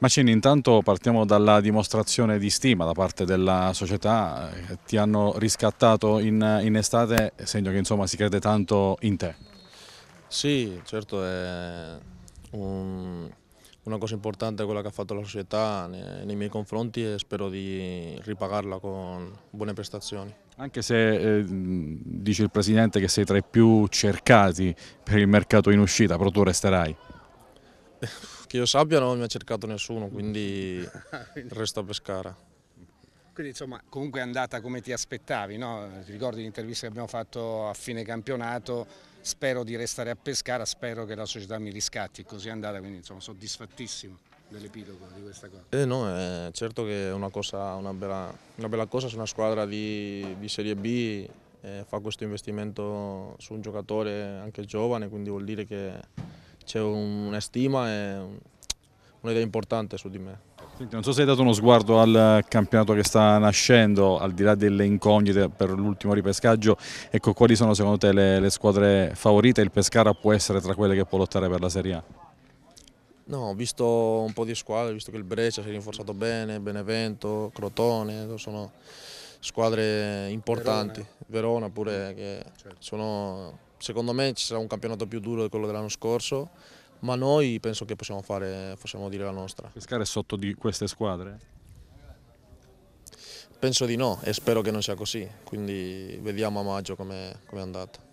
Macini, intanto partiamo dalla dimostrazione di stima da parte della società, eh, ti hanno riscattato in, in estate, segno che insomma si crede tanto in te. Sì, certo, è un, una cosa importante quella che ha fatto la società nei, nei miei confronti e spero di ripagarla con buone prestazioni. Anche se eh, dice il Presidente che sei tra i più cercati per il mercato in uscita, però tu resterai. Che io sappia non mi ha cercato nessuno, quindi resto a Pescara. Quindi insomma comunque è andata come ti aspettavi, no? ti ricordi l'intervista che abbiamo fatto a fine campionato, spero di restare a Pescara, spero che la società mi riscatti, così è andata, quindi insomma soddisfattissimo dell'epilogo di questa cosa? Eh no, eh, certo che è una, cosa, una, bella, una, bella, cosa se una squadra di, di Serie B eh, fa questo investimento su un giocatore anche giovane, quindi vuol dire che c'è una stima e un'idea importante su di me. Senti, non so se hai dato uno sguardo al campionato che sta nascendo, al di là delle incognite per l'ultimo ripescaggio, ecco, quali sono secondo te le, le squadre favorite? Il Pescara può essere tra quelle che può lottare per la Serie A? No, ho visto un po' di squadre, visto che il Breccia si è rinforzato bene, Benevento, Crotone, sono squadre importanti, Verona, Verona pure, mm. che certo. sono secondo me ci sarà un campionato più duro di quello dell'anno scorso, ma noi penso che possiamo, fare, possiamo dire la nostra. Pescare sotto di queste squadre? Penso di no e spero che non sia così, quindi vediamo a maggio come è, com è andata.